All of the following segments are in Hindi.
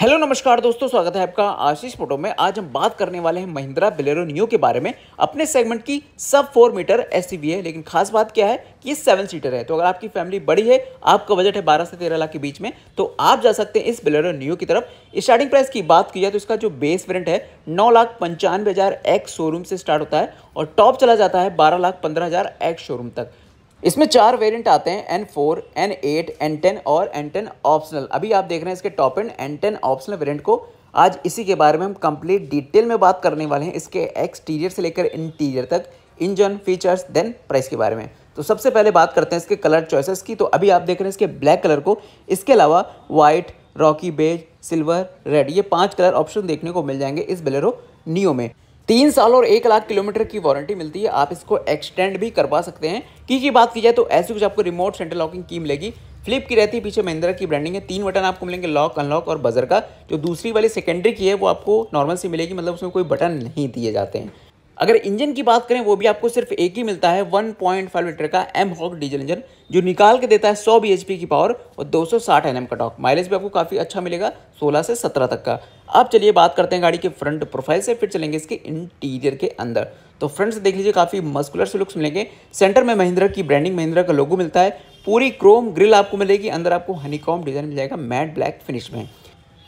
हेलो नमस्कार दोस्तों स्वागत है आपका आशीष फोटो में आज हम बात करने वाले हैं महिंद्रा बिलेरो नियो के बारे में अपने सेगमेंट की सब फोर मीटर एस है लेकिन खास बात क्या है कि ये सेवन सीटर है तो अगर आपकी फैमिली बड़ी है आपका बजट है बारह से तेरह लाख के बीच में तो आप जा सकते हैं इस बिलेरो नियो की तरफ स्टार्टिंग प्राइस की बात की जाए तो इसका जो बेस वेरेंट है नौ लाख हज़ार एक्स शोरूम से स्टार्ट होता है और टॉप चला जाता है बारह लाख पंद्रह हज़ार एक्स शोरूम तक इसमें चार वेरिएंट आते हैं N four N eight N ten और एन टेन ऑप्शनल अभी आप देख रहे हैं इसके top end N ten optional variant को आज इसी के बारे में हम कंप्लीट डिटेल में बात करने वाले हैं इसके एक्सटीरियर से लेकर इंटीरियर तक इंजन फीचर्स देन प्राइस के बारे में तो सबसे पहले बात करते हैं इसके कलर चॉइसेस की तो अभी आप देख रहे हैं इसके ब्लैक कलर को इसके अलावा white rocky beige silver red ये पांच कलर ऑप्शन देखने को मिल जाएंगे इस बेलेरो नियो में तीन साल और एक लाख किलोमीटर की वारंटी मिलती है आप इसको एक्सटेंड भी करवा सकते हैं की की बात की जाए तो ऐसी कुछ आपको रिमोट सेंटर लॉकिंग की मिलेगी फ्लिप की रहती है पीछे महिंद्रा की ब्रांडिंग है तीन बटन आपको मिलेंगे लॉक अनलॉक और बजर का जो दूसरी वाली सेकेंडरी की है वो आपको नॉर्मल सी मिलेगी मतलब उसमें कोई बटन नहीं दिए जाते हैं अगर इंजन की बात करें वो भी आपको सिर्फ एक ही मिलता है 1.5 लीटर का एम हॉक डीजल इंजन जो निकाल के देता है 100 बी की पावर और 260 एम का टॉक माइलेज भी आपको काफ़ी अच्छा मिलेगा 16 से 17 तक का अब चलिए बात करते हैं गाड़ी के फ्रंट प्रोफाइल से फिर चलेंगे इसके इंटीरियर के अंदर तो फ्रंट से देख लीजिए काफ़ी मस्कुलर से लुक्स मिलेंगे सेंटर में महिंद्रा की ब्रांडिंग महिंद्रा का लोगो मिलता है पूरी क्रोम ग्रिल आपको मिलेगी अंदर आपको हनीकॉम डिज़ाइन मिल जाएगा मैट ब्लैक फिनिश में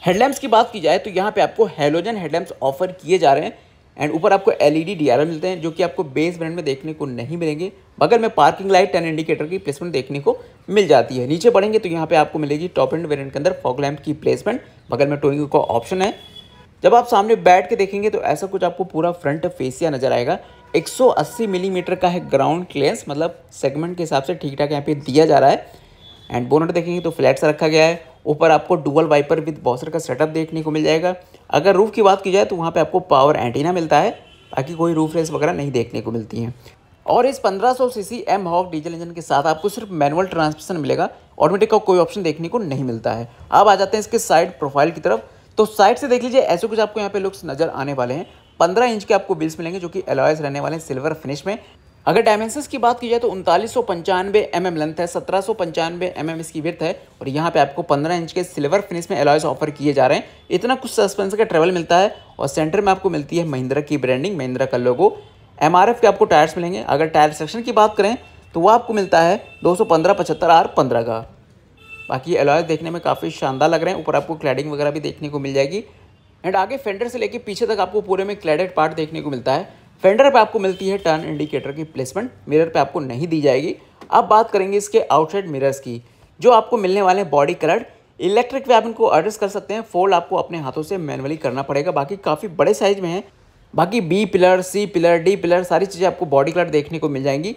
हेडलैम्प्स की बात की जाए तो यहाँ पे आपको हेलोजन हेडलैम्प्स ऑफर किए जा रहे हैं एंड ऊपर आपको एल ई e मिलते हैं जो कि आपको बेस ब्रांड में देखने को नहीं मिलेंगे बगल में पार्किंग लाइट एंड इंडिकेटर की प्लेसमेंट देखने को मिल जाती है नीचे बढ़ेंगे तो यहाँ पे आपको मिलेगी टॉप एंड वेरिएंट के अंदर फॉग लैम्प की प्लेसमेंट बगल में टोइंग का ऑप्शन है जब आप सामने बैठ के देखेंगे तो ऐसा कुछ आपको पूरा फ्रंट फेसिया नजर आएगा एक मिलीमीटर mm का है ग्राउंड क्लियरेंस मतलब सेगमेंट के हिसाब से ठीक ठाक यहाँ पे दिया जा रहा है एंड बोनट देखेंगे तो फ्लैट सा रखा गया है ऊपर आपको डुअल वाइपर विद बॉसर का सेटअप देखने को मिल जाएगा अगर रूफ़ की बात की जाए तो वहाँ पर आपको पावर एंटीना मिलता है बाकी कोई रूफ रेस वगैरह नहीं देखने को मिलती हैं और इस 1500 CC mHawk diesel engine के साथ आपको सिर्फ मैनुअल ट्रांसमिशन मिलेगा ऑटोमेटिक का कोई ऑप्शन देखने को नहीं मिलता है अब आ जाते हैं इसके साइड प्रोफाइल की तरफ तो साइड से देख लीजिए ऐसे कुछ आपको यहाँ पे लुक्स नज़र आने वाले हैं 15 इंच के आपको बिल्स मिलेंगे जो कि एलॉयस रहने वाले हैं सिल्वर फिनिश में अगर डायमेंशंस की बात की जाए तो उनतालीस सौ पंचानवे एम एम लेंथ है सत्रह सौ पंचानवे एम mm एम इसकी विर्थ है और यहाँ पे आपको 15 इंच के सिल्वर फिनिश में एलॉयस ऑफर किए जा रहे हैं इतना कुछ सस्पेंस का ट्रेवल मिलता है और सेंटर में आपको मिलती है महिंद्रा की ब्रांडिंग महिंद्रा का लोगो एम के आपको टायर्स मिलेंगे अगर टायर सेक्शन की बात करें तो वह आपको मिलता है दो सौ पंद्रह पचहत्तर आर पंद्रह का बाकी एलॉयस देखने में काफ़ी शानदार लग रहे हैं ऊपर आपको क्लैडिंग वगैरह भी देखने को मिल जाएगी एंड आगे फेंडर से लेकर पीछे तक आपको पूरे में क्लैडेड पार्ट देखने को मिलता है फेंडर पे आपको मिलती है टर्न इंडिकेटर की प्लेसमेंट मिरर पे आपको नहीं दी जाएगी अब बात करेंगे इसके आउटसाइड मिरर्स की जो आपको मिलने वाले हैं बॉडी कलर इलेक्ट्रिक पे आप इनको एडजस्ट कर सकते हैं फोल्ड आपको अपने हाथों से मैनुअली करना पड़ेगा बाकी काफ़ी बड़े साइज में है बाकी B pillar C pillar D pillar सारी चीज़ें आपको बॉडी कलर देखने को मिल जाएंगी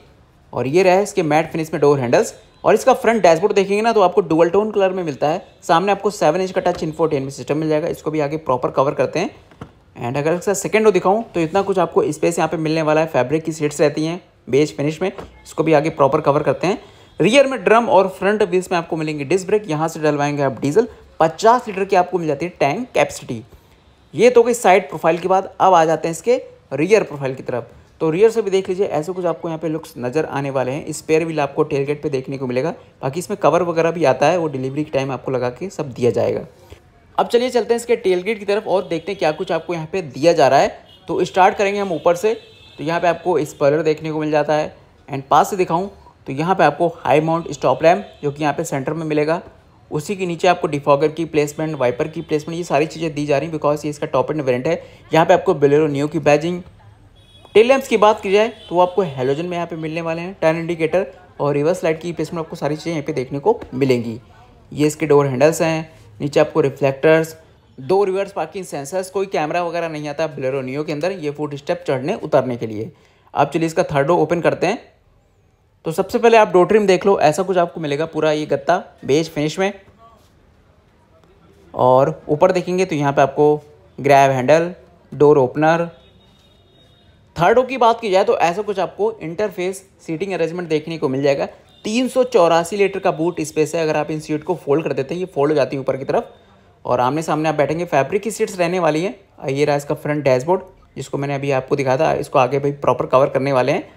और ये रहे इसके मैट फिनिश में डोर हैंडल्स और इसका फ्रंट डैशबोर्ड देखेंगे ना तो आपको डुअल टोन कलर में मिलता है सामने आपको सेवन इंच का टच इन्फोटेनमेंट सिस्टम मिल जाएगा इसको भी आगे प्रॉपर कवर करते हैं एंड अगर इसका सेकेंड रो दिखाऊँ तो इतना कुछ आपको स्पेस यहाँ पे मिलने वाला है फैब्रिक की सीट्स रहती हैं बेज फिनिश में इसको भी आगे प्रॉपर कवर करते हैं रियर में ड्रम और फ्रंट व्हील्स में आपको मिलेंगे डिस्क ब्रेक यहाँ से डलवाएंगे आप डीजल पचास लीटर की आपको मिल जाती है टैंक कैपेसिटी ये तो गई साइड प्रोफाइल के बाद अब आ जाते हैं इसके रियर प्रोफाइल की तरफ तो रियर से भी देख लीजिए ऐसे कुछ आपको यहाँ पे लुक्स नज़र आने वाले हैं स्पेयर व्हील आपको टेल गेट पर देखने को मिलेगा बाकी इसमें कवर वगैरह भी आता है वो डिलीवरी के टाइम आपको लगा के सब दिया जाएगा अब चलिए चलते हैं इसके टेल गेट की तरफ और देखते हैं क्या कुछ आपको यहाँ पे दिया जा रहा है तो स्टार्ट करेंगे हम ऊपर से तो यहाँ पे आपको स्पलर देखने को मिल जाता है एंड पास से दिखाऊँ तो यहाँ पे आपको हाई माउंट स्टॉप लैम्प जो कि यहाँ पे सेंटर में मिलेगा उसी के नीचे आपको डिफॉगर की प्लेसमेंट वाइपर की प्लेसमेंट ये सारी चीज़ें दी जा रही हैं बिकॉज ये इसका टॉप एंड वेरेंट है यहाँ पर आपको बेलेरो न्यू की बैजिंग टेल लैम्प्स की बात की जाए तो आपको हेलोजन में यहाँ पे मिलने वाले हैं टर्न इंडिकेटर और रिवर्स लाइट की प्लेसमेंट आपको सारी चीज़ें यहाँ पर देखने को मिलेंगी ये इसके डोर हैंडल्स हैं नीचे आपको रिफ्लेक्टर्स दो रिवर्स पार्किंग सेंसर्स कोई कैमरा वगैरह नहीं आता ब्लेरो नियो के अंदर ये फुट स्टेप चढ़ने उतरने के लिए आप चलिए इसका थर्ड रो ओपन करते हैं तो सबसे पहले आप डो ट्रिम देख लो ऐसा कुछ आपको मिलेगा पूरा ये गत्ता बेज फिनिश में और ऊपर देखेंगे तो यहाँ पे आपको grab handle door opener third की बात की जाए तो ऐसा कुछ आपको इंटरफेस सीटिंग अरेंजमेंट देखने को मिल जाएगा तीन लीटर का बूट स्पेस है अगर आप इन सीट को फोल्ड कर देते हैं ये फोल्ड हो जाती है ऊपर की तरफ और आमने सामने आप बैठेंगे फैब्रिक की सीट्स रहने वाली हैं ये रहा इसका फ्रंट डैशबोर्ड जिसको मैंने अभी आपको दिखाया था इसको आगे भाई प्रॉपर कवर करने वाले हैं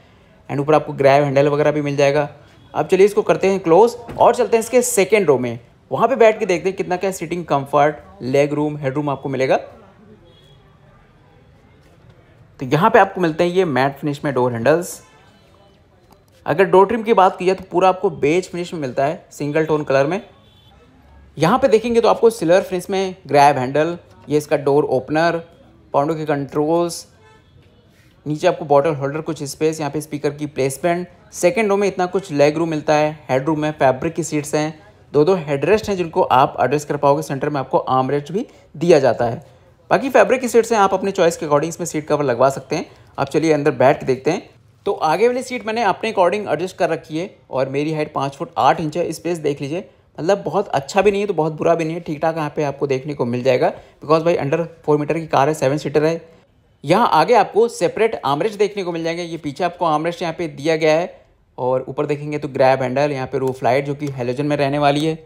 एंड ऊपर आपको ग्रैब हैंडल वगैरह भी मिल जाएगा अब चलिए इसको करते हैं क्लोज और चलते हैं इसके सेकेंड रो में वहाँ पर बैठ के देखते हैं कितना क्या seating comfort leg room head room आपको मिलेगा तो यहाँ पर आपको मिलते हैं ये मैट फिनिश में डोर हैंडल्स अगर डोर ट्रिम की बात की जाए तो पूरा आपको बेज फिनिश में मिलता है सिंगल टोन कलर में यहाँ पे देखेंगे तो आपको सिल्वर फिनिश में ग्रैब हैंडल ये इसका डोर ओपनर पाउंडो के कंट्रोल्स नीचे आपको बॉटल होल्डर कुछ स्पेस यहाँ पे स्पीकर की प्लेसमेंट सेकेंड रो में इतना कुछ लेग रूम मिलता है हेड रूम है फैब्रिक की सीट्स हैं दो दो हेडरेस्ट हैं जिनको आप एड्रेस कर पाओगे सेंटर में आपको आमरेस्ट भी दिया जाता है बाकी फैब्रिक की सीट्स हैं आप अपने चॉइस के अकॉर्डिंग इसमें सीट कवर लगवा सकते हैं आप चलिए अंदर बैठ के देखते हैं तो आगे वाली सीट मैंने अपने अकॉर्डिंग एडजस्ट कर रखी है और मेरी हाइट पाँच फुट आठ इंच है स्पेस देख लीजिए मतलब बहुत अच्छा भी नहीं है तो बहुत बुरा भी नहीं है ठीक ठाक यहाँ पे आपको देखने को मिल जाएगा बिकॉज भाई अंडर फोर मीटर की कार है सेवन सीटर है यहाँ आगे आपको सेपरेट आमरेज देखने को मिल जाएंगे ये पीछे आपको आमरेज यहाँ पे दिया गया है और ऊपर देखेंगे तो ग्रैब हैंडल यहाँ पे रूफ लाइट जो कि हेलोजन में रहने वाली है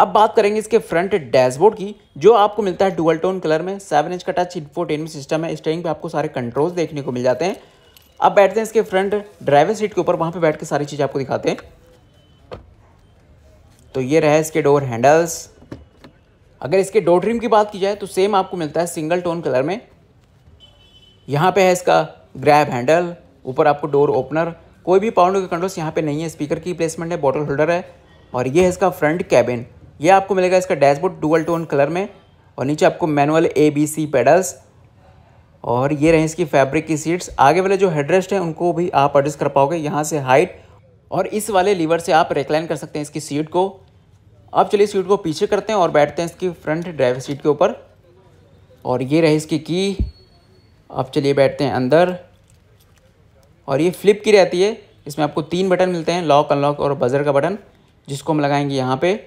अब बात करेंगे इसके फ्रंट डैशबोर्ड की जो आपको मिलता है डुअल टोन कलर में सेवन इंच का टच इन्फोटेनमेंट सिस्टम है स्टेयरिंग पे आपको सारे कंट्रोल्स देखने को मिल जाते हैं अब बैठते हैं इसके फ्रंट ड्राइवर सीट के ऊपर वहाँ पे बैठ के सारी चीज़ आपको दिखाते हैं तो ये रहे इसके डोर हैंडल्स अगर इसके डोर ट्रिम की बात की जाए तो सेम आपको मिलता है सिंगल टोन कलर में यहाँ पे है इसका ग्रैब हैंडल ऊपर आपको डोर ओपनर कोई भी पाउंड के कंट्रोल्स यहाँ पे नहीं है स्पीकर की प्लेसमेंट है बॉटल होल्डर है और ये है इसका फ्रंट कैबिन ये आपको मिलेगा इसका डैशबोर्ड डुअल टोन कलर में और नीचे आपको manual A B C pedals और ये रहे इसकी फैब्रिक की सीट्स आगे वाले जो हेडरेस्ट हैं उनको भी आप एडजस्ट कर पाओगे यहाँ से हाइट और इस वाले लीवर से आप रिक्लाइन कर सकते हैं इसकी सीट को अब चलिए सीट को पीछे करते हैं और बैठते हैं इसकी फ्रंट ड्राइवर सीट के ऊपर और ये रहे इसकी की अब चलिए बैठते हैं अंदर और ये फ्लिप की रहती है इसमें आपको तीन बटन मिलते हैं लॉक अनलॉक और बजर का बटन जिसको हम लगाएंगे यहाँ पर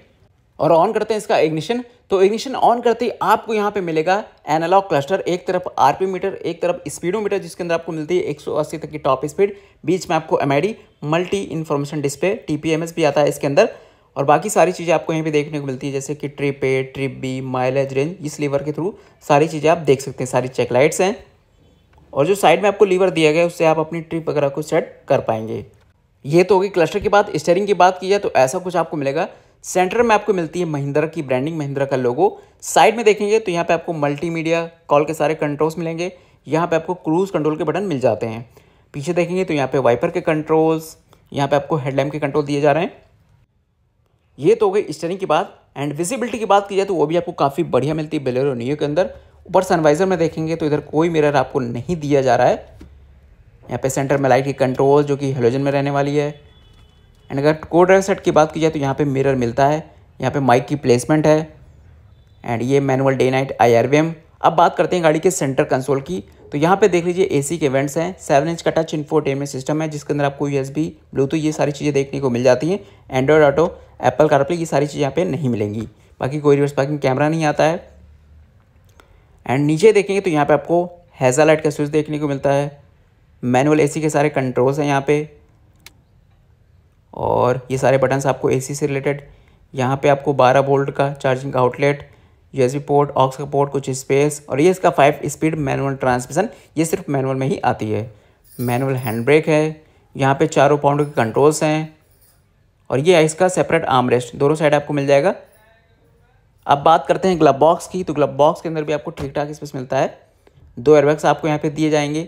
और ऑन करते हैं इसका इग्निशन तो इग्निशन ऑन करते ही आपको यहाँ पे मिलेगा एनालॉग क्लस्टर एक तरफ आरपी मीटर एक तरफ स्पीडोमीटर जिसके अंदर आपको मिलती है 180 तक की टॉप स्पीड बीच में आपको the multi information display TPMS भी आता है इसके अंदर और बाकी सारी चीज़ें आपको यहीं पे देखने को मिलती है जैसे कि trip A trip B mileage range इस लीवर के थ्रू सारी चीज़ें आप देख सकते हैं सारी चेक लाइट्स हैं और जो साइड में आपको लीवर दिया गया उससे आप अपनी ट्रिप वगैरह को सेट कर पाएंगे ये तो होगी क्लस्टर की बात स्टेयरिंग की बात की जाए तो ऐसा कुछ आपको मिलेगा सेंटर में आपको मिलती है महिंद्रा की ब्रांडिंग महिंद्रा का लोगो साइड में देखेंगे तो यहाँ पे आपको मल्टीमीडिया कॉल के सारे कंट्रोल्स मिलेंगे यहाँ पे आपको क्रूज़ कंट्रोल के बटन मिल जाते हैं पीछे देखेंगे तो यहाँ पे वाइपर के कंट्रोल्स यहाँ पे आपको हेडलैम्प के कंट्रोल दिए जा रहे हैं ये तो हो गई स्टेरिंग की बात एंड विजिबिलिटी की बात की जाए तो वो भी आपको काफ़ी बढ़िया मिलती है बेलेरो नियो के अंदर ऊपर सनवाइज़र में देखेंगे तो इधर कोई मिरर आपको नहीं दिया जा रहा है यहाँ पे सेंटर में लाइट की कंट्रोल जो कि हेलोजन में रहने वाली है एंड अगर को ड्राइव सेट की बात की जाए तो यहाँ पे मिरर मिलता है यहाँ पे माइक की प्लेसमेंट है एंड ये मैनुअल डे नाइट आई अब बात करते हैं गाड़ी के सेंटर कंसोल की तो यहाँ पे देख लीजिए एसी के इवेंट्स हैं सेवन इंच का टच इन्फोटेनमेंट सिस्टम है जिसके अंदर आपको यूएसबी ब्लूटूथ ये सारी चीज़ें देखने को मिल जाती हैं एंड्रॉयड ऑटो एप्पल कारप्ले ये सारी चीज़ें यहाँ पे नहीं मिलेंगी बाकी कोई रिवर्स पार्किंग कैमरा नहीं आता है एंड नीचे देखेंगे तो यहाँ पर आपको हैजा लाइट का स्विच देखने को मिलता है मैनुअल ए के सारे कंट्रोल्स हैं यहाँ पर और ये सारे बटन्स आपको एसी से रिलेटेड यहाँ पे आपको 12 वोल्ट का चार्जिंग का आउटलेट यूएसबी पोर्ट ऑक्स का पोर्ट कुछ स्पेस और ये इसका फाइव स्पीड मैनुअल ट्रांसमिशन ये सिर्फ मैनुअल में ही आती है मैनुअल हैंड ब्रेक है यहाँ पे चारों पाउंड के कंट्रोल्स हैं और ये इसका सेपरेट आर्म रेस्ट दोनों साइड आपको मिल जाएगा अब बात करते हैं ग्लब बॉक्स की तो ग्लब बॉक्स के अंदर भी आपको ठीक ठाक स्पेस मिलता है दो एयरबैग्स आपको यहाँ पर दिए जाएंगे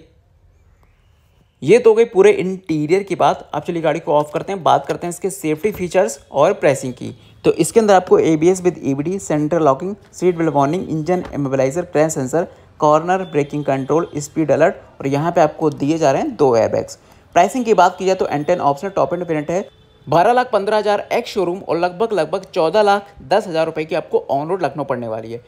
ये तो गई पूरे इंटीरियर की बात आप चलिए गाड़ी को ऑफ करते हैं बात करते हैं इसके सेफ्टी फीचर्स और प्राइसिंग की तो इसके अंदर आपको A B S with E B D centre locking seat belt warning engine immobiliser crash sensor corner braking control speed alert और यहाँ पे आपको दिए जा रहे हैं दो एयरबैग्स प्राइसिंग की बात की जाए तो N ten option top end parent है बारह लाख पंद्रह हज़ार एक्स शोरूम और लगभग लगभग चौदह लाख दस हज़ार रुपये की आपको ऑन रोड लखनऊ पड़ने वाली है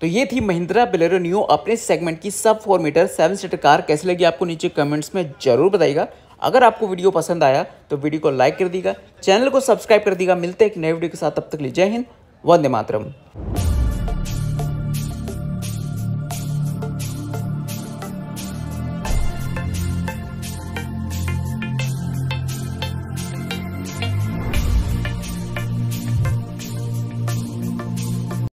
तो ये थी महिंद्रा बिलेरो न्यू अपने सेगमेंट की सब four metre seven seater car कैसे लगी आपको नीचे कमेंट्स में ज़रूर बताइएगा अगर आपको वीडियो पसंद आया तो वीडियो को लाइक कर दीगा चैनल को सब्सक्राइब कर दीगा मिलते एक नए वीडियो के साथ तब तक लीजिए जय हिंद वंदे मातरम